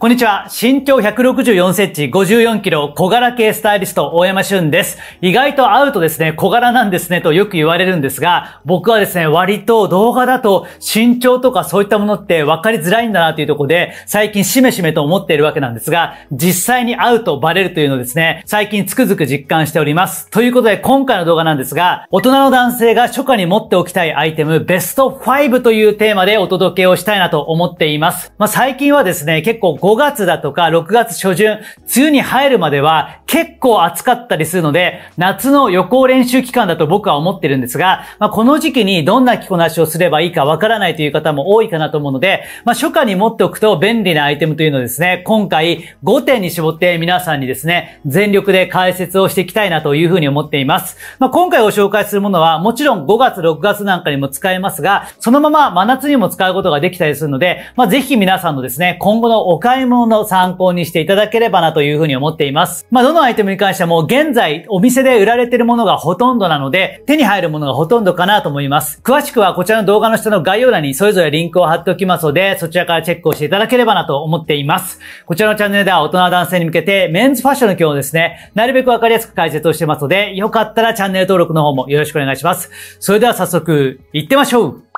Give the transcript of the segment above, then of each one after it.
こんにちは。身長164センチ、54キロ、小柄系スタイリスト、大山俊です。意外と会うとですね、小柄なんですね、とよく言われるんですが、僕はですね、割と動画だと身長とかそういったものって分かりづらいんだなというところで、最近しめしめと思っているわけなんですが、実際に会うとバレるというのをですね、最近つくづく実感しております。ということで、今回の動画なんですが、大人の男性が初夏に持っておきたいアイテム、ベスト5というテーマでお届けをしたいなと思っています。まあ、最近はですね、結構5月だとか6月初旬、梅雨に入るまでは結構暑かったりするので、夏の予行練習期間だと僕は思ってるんですが、まあ、この時期にどんな着こなしをすればいいかわからないという方も多いかなと思うので、まあ、初夏に持っておくと便利なアイテムというのをですね、今回5点に絞って皆さんにですね、全力で解説をしていきたいなというふうに思っています。まあ、今回ご紹介するものは、もちろん5月、6月なんかにも使えますが、そのまま真夏にも使うことができたりするので、まあ、ぜひ皆さんのですね、今後のお買い物の参考にしていただければなというふうに思っています。まあのアイテムに関しても現在お店で売られているものがほとんどなので手に入るものがほとんどかなと思います。詳しくはこちらの動画の下の概要欄にそれぞれリンクを貼っておきますのでそちらからチェックをしていただければなと思っています。こちらのチャンネルでは大人男性に向けてメンズファッションの今日ですね、なるべくわかりやすく解説をしてますのでよかったらチャンネル登録の方もよろしくお願いします。それでは早速行ってましょう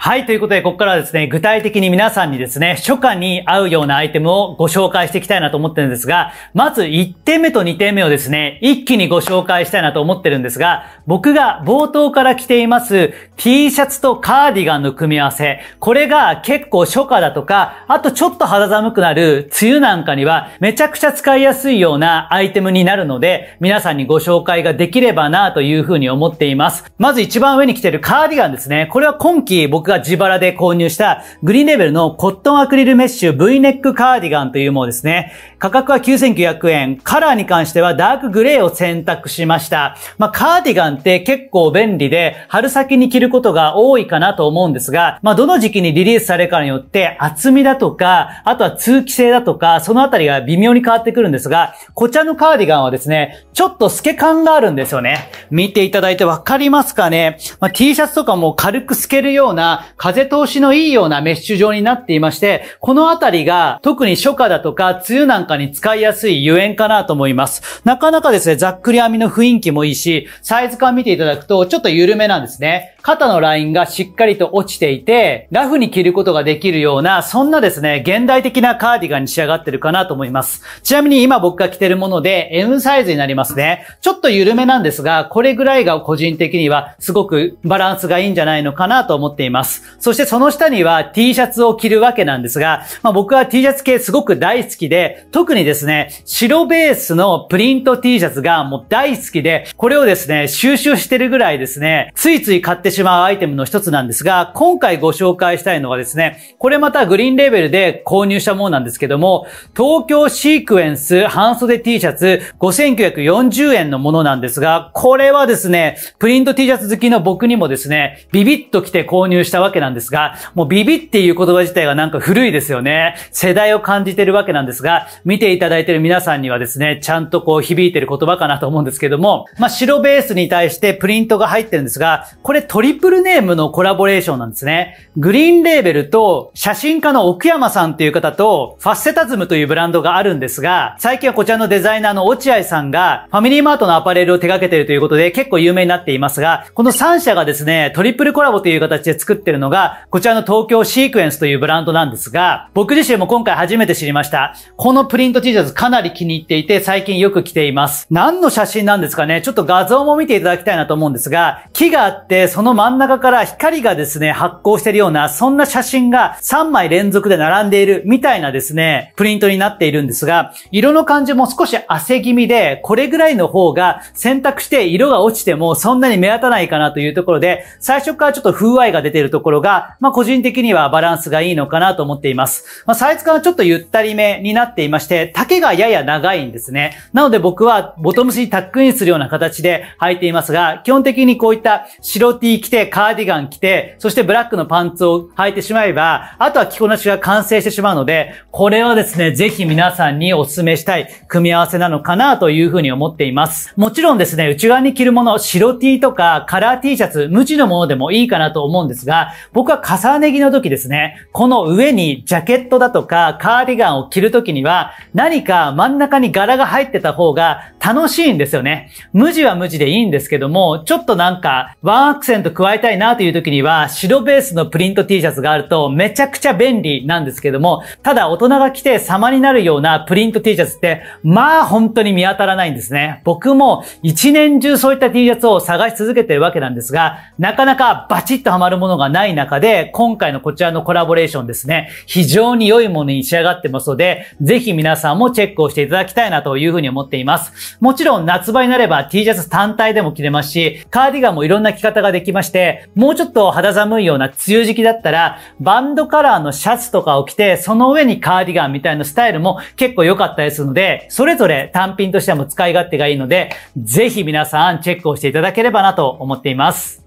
はい。ということで、ここからはですね、具体的に皆さんにですね、初夏に合うようなアイテムをご紹介していきたいなと思ってるんですが、まず1点目と2点目をですね、一気にご紹介したいなと思ってるんですが、僕が冒頭から着ています T シャツとカーディガンの組み合わせ、これが結構初夏だとか、あとちょっと肌寒くなる梅雨なんかにはめちゃくちゃ使いやすいようなアイテムになるので、皆さんにご紹介ができればなというふうに思っています。まず一番上に着てるカーディガンですね。これは今季僕が自腹で購入したグリーンレベルのコットンアクリルメッシュ V ネックカーディガンというものですね。価格は9900円。カラーに関してはダークグレーを選択しました。まあ、カーディガンって結構便利で、春先に着ることが多いかなと思うんですが、まあ、どの時期にリリースされるかによって厚みだとか、あとは通気性だとか、そのあたりが微妙に変わってくるんですが、こちらのカーディガンはですね、ちょっと透け感があるんですよね。見ていただいてわかりますかね、まあ、T シャツとかも軽く透けるような、風通しのいいようなメッシュ状になっていまして、このあたりが特に初夏だとか梅雨なんかに使いやすいゆえんかなと思います。なかなかですね、ざっくり編みの雰囲気もいいし、サイズ感見ていただくとちょっと緩めなんですね。肩のラインがしっかりと落ちていて、ラフに着ることができるような、そんなですね、現代的なカーディガンに仕上がってるかなと思います。ちなみに今僕が着てるもので、M サイズになりますね。ちょっと緩めなんですが、これぐらいが個人的にはすごくバランスがいいんじゃないのかなと思っています。そしてその下には T シャツを着るわけなんですが、まあ、僕は T シャツ系すごく大好きで、特にですね、白ベースのプリント T シャツがもう大好きで、これをですね、収集してるぐらいですね、ついつい買ってししまうアイテムの一つなんですが、今回ご紹介したいのはですね、これまたグリーンレーベルで購入したものなんですけども、東京シークエンス半袖 T シャツ5940円のものなんですが、これはですね、プリント T シャツ好きの僕にもですね、ビビッと来て購入したわけなんですが、もうビビっていう言葉自体がなんか古いですよね。世代を感じてるわけなんですが、見ていただいてる皆さんにはですね、ちゃんとこう響いてる言葉かなと思うんですけども、まあ、白ベースに対してプリントが入ってるんですが、これトリプルネームのコラボレーションなんですね。グリーンレーベルと写真家の奥山さんという方とファッセタズムというブランドがあるんですが、最近はこちらのデザイナーの落合さんがファミリーマートのアパレルを手掛けているということで結構有名になっていますが、この3社がですね、トリプルコラボという形で作ってるのが、こちらの東京シークエンスというブランドなんですが、僕自身も今回初めて知りました。このプリント T シャツかなり気に入っていて、最近よく着ています。何の写真なんですかねちょっと画像も見ていただきたいなと思うんですが、木があって、そのの真ん中から光がですね、発光しているような、そんな写真が3枚連続で並んでいるみたいなですね、プリントになっているんですが、色の感じも少し汗気味で、これぐらいの方が選択して色が落ちてもそんなに目立たないかなというところで、最初からちょっと風合いが出ているところが、まあ個人的にはバランスがいいのかなと思っています。まあサイズ感はちょっとゆったりめになっていまして、丈がやや長いんですね。なので僕はボトムスにタックインするような形で履いていますが、基本的にこういった白 T 着て、カーディガン着て、そしてブラックのパンツを履いてしまえば、あとは着こなしが完成してしまうので、これはですね、ぜひ皆さんにお勧めしたい組み合わせなのかなというふうに思っています。もちろんですね、内側に着るもの、白 T とかカラー T シャツ、無地のものでもいいかなと思うんですが、僕は重ね着の時ですね、この上にジャケットだとかカーディガンを着る時には、何か真ん中に柄が入ってた方が楽しいんですよね。無地は無地でいいんですけども、ちょっとなんかワンアクセントト加えたいなという時には、白ベースのプリント T シャツがあるとめちゃくちゃ便利なんですけども、ただ大人が着て様になるようなプリント T シャツって、まあ本当に見当たらないんですね。僕も一年中そういった T シャツを探し続けてるわけなんですが、なかなかバチッとハマるものがない中で、今回のこちらのコラボレーションですね、非常に良いものに仕上がってますので、ぜひ皆さんもチェックをしていただきたいなというふうに思っています。もちろん夏場になれば T シャツ単体でも着れますし、カーディガンもいろんな着方ができますまして、もうちょっと肌寒いような梅雨時期だったら、バンドカラーのシャツとかを着て、その上にカーディガンみたいなスタイルも結構良かったりするので、それぞれ単品としても使い勝手がいいので、ぜひ皆さんチェックをしていただければなと思っています。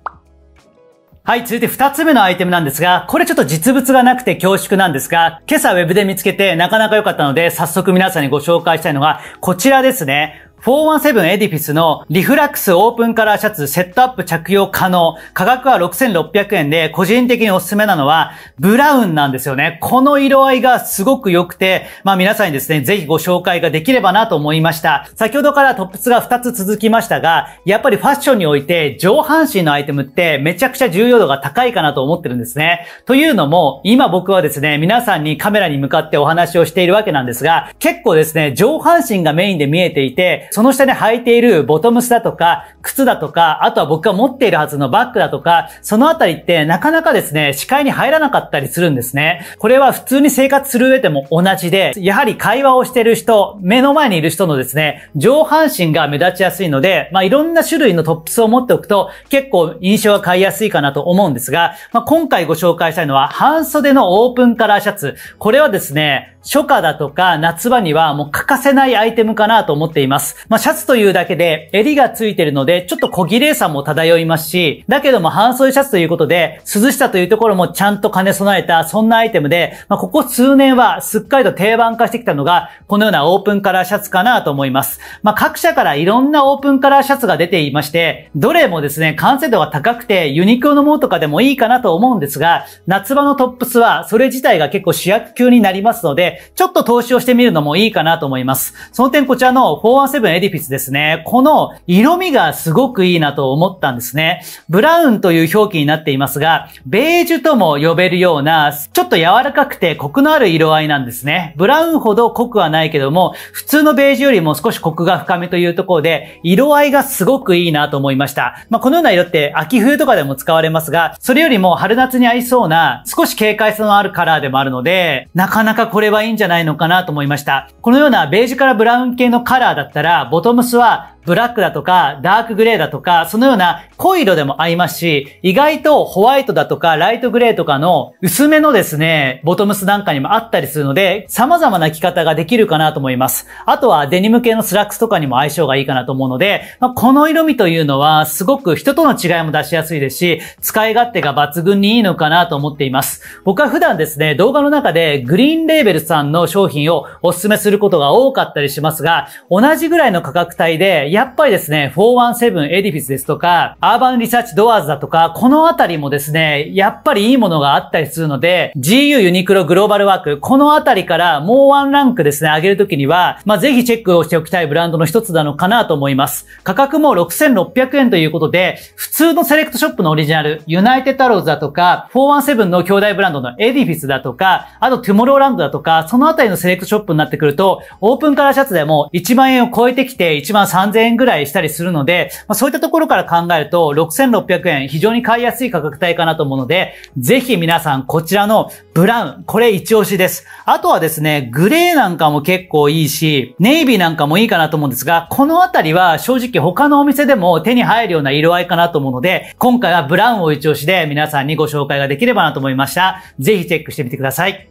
はい、続いて2つ目のアイテムなんですが、これちょっと実物がなくて恐縮なんですが、今朝ウェブで見つけてなかなか良かったので、早速皆さんにご紹介したいのが、こちらですね。417エディフィスのリフラックスオープンカラーシャツセットアップ着用可能。価格は6600円で、個人的におすすめなのは、ブラウンなんですよね。この色合いがすごく良くて、まあ皆さんにですね、ぜひご紹介ができればなと思いました。先ほどからトップスが2つ続きましたが、やっぱりファッションにおいて上半身のアイテムってめちゃくちゃ重要度が高いかなと思ってるんですね。というのも、今僕はですね、皆さんにカメラに向かってお話をしているわけなんですが、結構ですね、上半身がメインで見えていて、その下に履いているボトムスだとか、靴だとか、あとは僕が持っているはずのバッグだとか、そのあたりってなかなかですね、視界に入らなかったりするんですね。これは普通に生活する上でも同じで、やはり会話をしている人、目の前にいる人のですね、上半身が目立ちやすいので、まあいろんな種類のトップスを持っておくと、結構印象が変えやすいかなと思うんですが、まあ今回ご紹介したいのは、半袖のオープンカラーシャツ。これはですね、初夏だとか夏場にはもう欠かせないアイテムかなと思っています。まあ、シャツというだけで襟がついてるので、ちょっと小綺麗さも漂いますし、だけども半袖シャツということで、涼しさというところもちゃんと兼ね備えた、そんなアイテムで、まあ、ここ数年はすっかりと定番化してきたのが、このようなオープンカラーシャツかなと思います。まあ、各社からいろんなオープンカラーシャツが出ていまして、どれもですね、完成度が高くて、ユニクロのものとかでもいいかなと思うんですが、夏場のトップスは、それ自体が結構主役級になりますので、ちょっと投資をしてみるのもいいかなと思います。その点こちらの417エディフィスですね。この色味がすごくいいなと思ったんですね。ブラウンという表記になっていますが、ベージュとも呼べるような、ちょっと柔らかくてコクのある色合いなんですね。ブラウンほど濃くはないけども、普通のベージュよりも少しコクが深めというところで、色合いがすごくいいなと思いました。まあ、このような色って秋冬とかでも使われますが、それよりも春夏に合いそうな、少し軽快さのあるカラーでもあるので、なかなかこれはいいんじゃないのかなと思いました。このようなベージュからブラウン系のカラーだったら、ボトムスはブラックだとか、ダークグレーだとか、そのような濃い色でも合いますし、意外とホワイトだとか、ライトグレーとかの薄めのですね、ボトムスなんかにもあったりするので、様々な着方ができるかなと思います。あとはデニム系のスラックスとかにも相性がいいかなと思うので、まあ、この色味というのはすごく人との違いも出しやすいですし、使い勝手が抜群にいいのかなと思っています。僕は普段ですね、動画の中でグリーンレーベルさんの商品をお勧めすることが多かったりしますが、同じぐらいの価格帯でやっぱりですね、417エディフィスですとか、アーバンリサーチドアーズだとか、このあたりもですね、やっぱりいいものがあったりするので、GU ユニクログローバルワーク、このあたりからもうワンランクですね、上げるときには、まあ、ぜひチェックをしておきたいブランドの一つなのかなと思います。価格も6600円ということで、普通のセレクトショップのオリジナル、ユナイテッドアローズだとか、417の兄弟ブランドのエディフィスだとか、あとトゥモローランドだとか、そのあたりのセレクトショップになってくると、オープンカラーシャツでも1万円を超えてきて、1万3000円ぐらいしたりするので、まあ、そういったところから考えると、6600円、非常に買いやすい価格帯かなと思うので、ぜひ皆さん、こちらのブラウン、これ一押しです。あとはですね、グレーなんかも結構いいし、ネイビーなんかもいいかなと思うんですが、このあたりは正直他のお店でも手に入るような色合いかなと思うので、今回はブラウンを一押しで皆さんにご紹介ができればなと思いました。ぜひチェックしてみてください。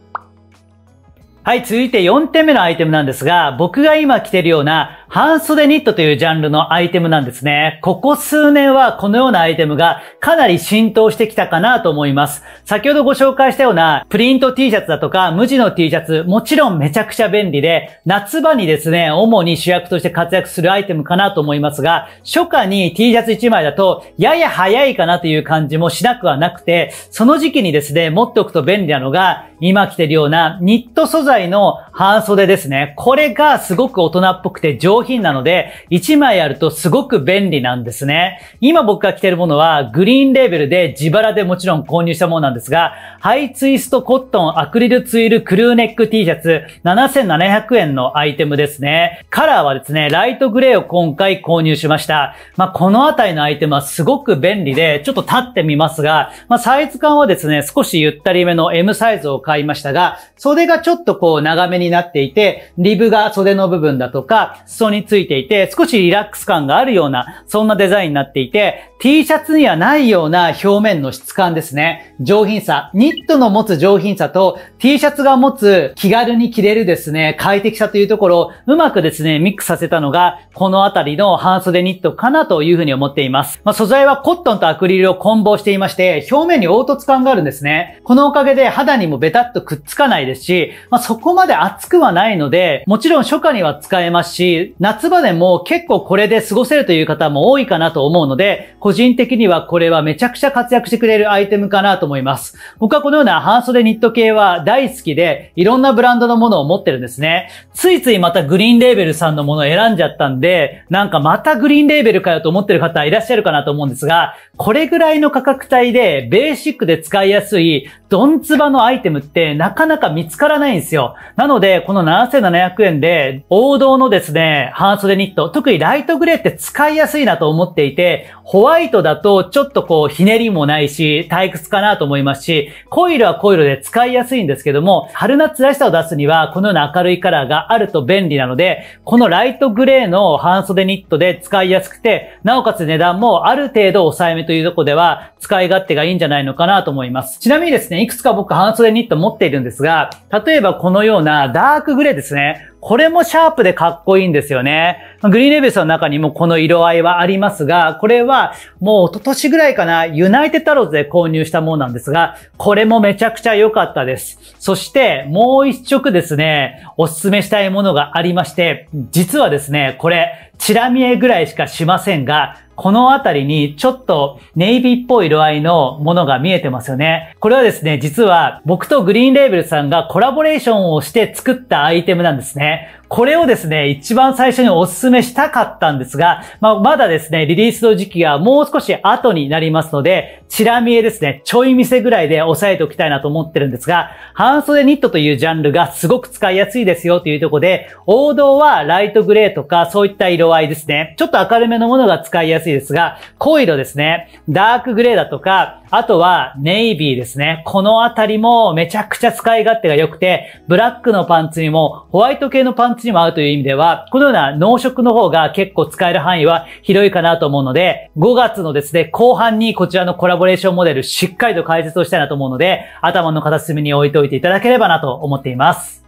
はい、続いて4点目のアイテムなんですが、僕が今着てるような半袖ニットというジャンルのアイテムなんですね。ここ数年はこのようなアイテムがかなり浸透してきたかなと思います。先ほどご紹介したようなプリント T シャツだとか無地の T シャツ、もちろんめちゃくちゃ便利で、夏場にですね、主に主役として活躍するアイテムかなと思いますが、初夏に T シャツ1枚だとやや早いかなという感じもしなくはなくて、その時期にですね、持っておくと便利なのが、今着てるようなニット素材材の半袖ですね。これがすごく大人っぽくて上品なので、1枚あるとすごく便利なんですね。今僕が着てるものは、グリーンレーベルで自腹でもちろん購入したものなんですが、ハイツイストコットンアクリルツイルクルーネック T シャツ、7700円のアイテムですね。カラーはですね、ライトグレーを今回購入しました。まあ、このあたりのアイテムはすごく便利で、ちょっと立ってみますが、まあ、サイズ感はですね、少しゆったりめの M サイズを買いましたが、袖がちょっとこう長めになっていて、リブが袖の部分だとか、裾についていて、少しリラックス感があるような、そんなデザインになっていて、T シャツにはないような表面の質感ですね。上品さ。ニットの持つ上品さと T シャツが持つ気軽に着れるですね、快適さというところをうまくですね、ミックスさせたのが、このあたりの半袖ニットかなというふうに思っています。まあ、素材はコットンとアクリルを混合していまして、表面に凹凸感があるんですね。このおかげで肌にもベタっとくっつかないですし、まあそこまで暑くはないので、もちろん初夏には使えますし、夏場でも結構これで過ごせるという方も多いかなと思うので、個人的にはこれはめちゃくちゃ活躍してくれるアイテムかなと思います。僕はこのような半袖ニット系は大好きで、いろんなブランドのものを持ってるんですね。ついついまたグリーンレーベルさんのものを選んじゃったんで、なんかまたグリーンレーベルかよと思ってる方いらっしゃるかなと思うんですが、これぐらいの価格帯でベーシックで使いやすい、ドンツバのアイテムってなかなか見つからないんですよ。よ。なので、この7700円で、王道のですね、半袖ニット、特にライトグレーって使いやすいなと思っていて、ホワイトだとちょっとこう、ひねりもないし、退屈かなと思いますし、コイルはコイルで使いやすいんですけども、春夏らしさを出すには、このような明るいカラーがあると便利なので、このライトグレーの半袖ニットで使いやすくて、なおかつ値段もある程度抑えめというとこでは、使い勝手がいいんじゃないのかなと思います。ちなみにですね、いくつか僕半袖ニット持っているんですが、例えばここのようなダークグレーですね。これもシャープでかっこいいんですよね。グリーンレベスの中にもこの色合いはありますが、これはもう一昨年ぐらいかな、ユナイテッドアローズで購入したものなんですが、これもめちゃくちゃ良かったです。そしてもう一色ですね、おすすめしたいものがありまして、実はですね、これ、チラ見えぐらいしかしませんが、このあたりにちょっとネイビーっぽい色合いのものが見えてますよね。これはですね、実は僕とグリーンレーベルさんがコラボレーションをして作ったアイテムなんですね。これをですね、一番最初にお勧めしたかったんですが、まあ、まだですね、リリースの時期がもう少し後になりますので、チラ見えですね、ちょい見せぐらいで押さえておきたいなと思ってるんですが、半袖ニットというジャンルがすごく使いやすいですよというとこで、王道はライトグレーとかそういった色合いですね。ちょっと明るめのものが使いやすいいですが、濃い色ですね。ダークグレーだとか、あとはネイビーですね。このあたりもめちゃくちゃ使い勝手が良くて、ブラックのパンツにもホワイト系のパンツにも合うという意味では、このような濃色の方が結構使える範囲は広いかなと思うので、5月のですね、後半にこちらのコラボレーションモデルしっかりと解説をしたいなと思うので、頭の片隅に置いておいていただければなと思っています。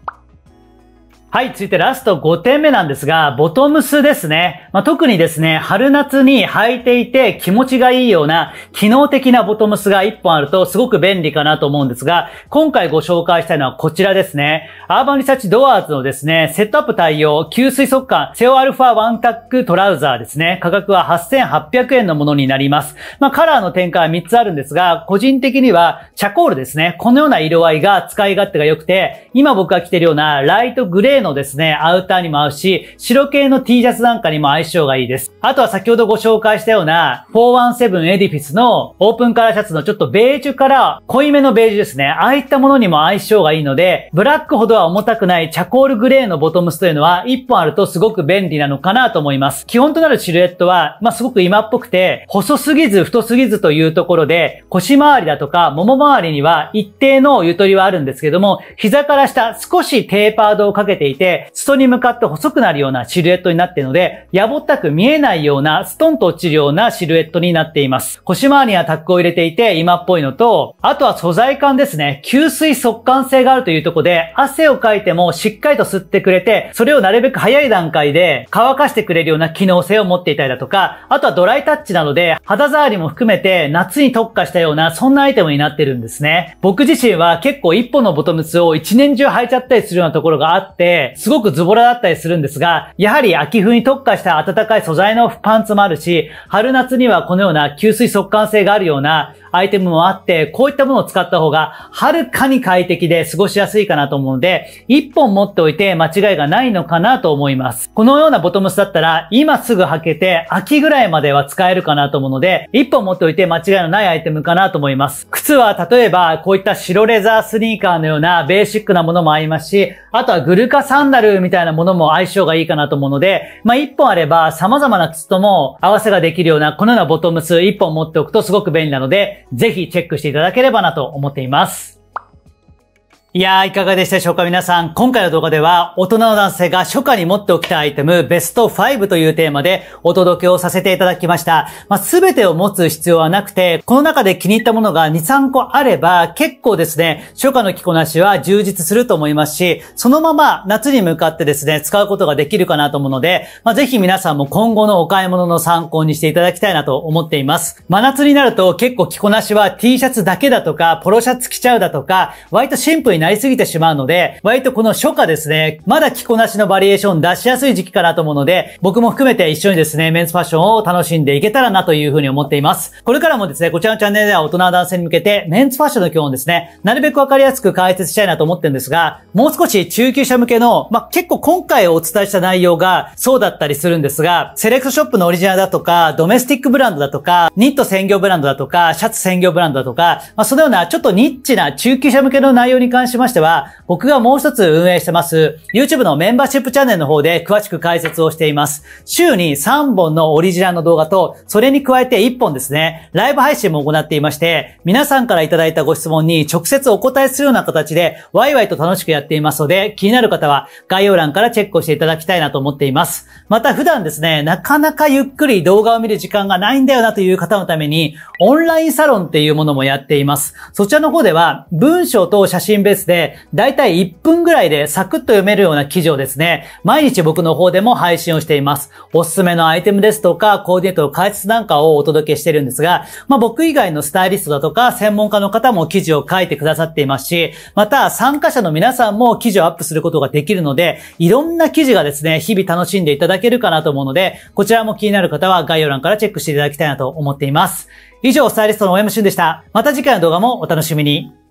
はい、続いてラスト5点目なんですが、ボトムスですね。まあ、特にですね、春夏に履いていて気持ちがいいような機能的なボトムスが1本あるとすごく便利かなと思うんですが、今回ご紹介したいのはこちらですね。アーバンリサーチドアーズのですね、セットアップ対応、吸水速乾、セオアルファワンタックトラウザーですね。価格は8800円のものになります。まあ、カラーの展開は3つあるんですが、個人的にはチャコールですね。このような色合いが使い勝手が良くて、今僕が着てるようなライトグレーのですね、アウターにも合うし、白系の T シャツなんかにも相性がいいです。あとは先ほどご紹介したような、417エディフィスのオープンカラーシャツのちょっとベージュから濃いめのベージュですね。ああいったものにも相性がいいので、ブラックほどは重たくないチャコールグレーのボトムスというのは、1本あるとすごく便利なのかなと思います。基本となるシルエットは、まあ、すごく今っぽくて、細すぎず太すぎずというところで、腰回りだとか、もも周りには一定のゆとりはあるんですけども、膝から下少しテーパードをかけていて、裾に向かって細くなるようなシルエットになっているので、やぼったく見えないような、ストンと落ちるようなシルエットになっています。腰回りにはタックを入れていて、今っぽいのと、あとは素材感ですね。吸水速乾性があるというとこで、汗をかいてもしっかりと吸ってくれて、それをなるべく早い段階で乾かしてくれるような機能性を持っていたりだとか、あとはドライタッチなので、肌触りも含めて夏に特化したような、そんなアイテムになってるんですね。僕自身は結構一本のボトムスを一年中履いちゃったりするようなところがあって、すごくズボラだったりするんですが、やはり秋冬に特化した暖かい素材のパンツもあるし、春夏にはこのような吸水速乾性があるような、アイテムもあって、こういったものを使った方が、はるかに快適で過ごしやすいかなと思うので、1本持っておいて間違いがないのかなと思います。このようなボトムスだったら、今すぐ履けて、秋ぐらいまでは使えるかなと思うので、1本持っておいて間違いのないアイテムかなと思います。靴は、例えば、こういった白レザースニーカーのようなベーシックなものもありますし、あとはグルカサンダルみたいなものも相性がいいかなと思うので、まあ、1本あれば様々な靴とも合わせができるような、このようなボトムス1本持っておくとすごく便利なので、ぜひチェックしていただければなと思っています。いやー、いかがでしたでしょうか皆さん、今回の動画では、大人の男性が初夏に持っておきたいアイテム、ベスト5というテーマでお届けをさせていただきました。ますべてを持つ必要はなくて、この中で気に入ったものが2、3個あれば、結構ですね、初夏の着こなしは充実すると思いますし、そのまま夏に向かってですね、使うことができるかなと思うので、まぜひ皆さんも今後のお買い物の参考にしていただきたいなと思っています。真夏になると結構着こなしは T シャツだけだとか、ポロシャツ着ちゃうだとか、割とシンプルになりすぎてしまうので、割とこの初夏ですね、まだ着こなしのバリエーション出しやすい時期かなと思うので、僕も含めて一緒にですね、メンズファッションを楽しんでいけたらなというふうに思っています。これからもですね、こちらのチャンネルでは大人男性に向けて、メンズファッションの基本をですね、なるべくわかりやすく解説したいなと思ってるんですが、もう少し中級者向けの、まあ、結構今回お伝えした内容がそうだったりするんですが、セレクトショップのオリジナルだとか、ドメスティックブランドだとか、ニット専業ブランドだとか、シャツ専業ブランドだとか、まあ、そのようなちょっとニッチな中級者向けの内容に関してしましては、僕がもう一つ運営してます、YouTube のメンバーシップチャンネルの方で詳しく解説をしています。週に3本のオリジナルの動画と、それに加えて1本ですね、ライブ配信も行っていまして、皆さんからいただいたご質問に直接お答えするような形で、ワイワイと楽しくやっていますので、気になる方は概要欄からチェックをしていただきたいなと思っています。また普段ですね、なかなかゆっくり動画を見る時間がないんだよなという方のために、オンラインサロンっていうものもやっています。そちらの方では、文章と写真別ですね、だいたい1分ぐらいでサクッと読めるような記事をですね、毎日僕の方でも配信をしています。おすすめのアイテムですとか、コーディネートの解説なんかをお届けしてるんですが、まあ僕以外のスタイリストだとか、専門家の方も記事を書いてくださっていますし、また参加者の皆さんも記事をアップすることができるので、いろんな記事がですね、日々楽しんでいただけるかなと思うので、こちらも気になる方は概要欄からチェックしていただきたいなと思っています。以上、スタイリストの大山俊でした。また次回の動画もお楽しみに。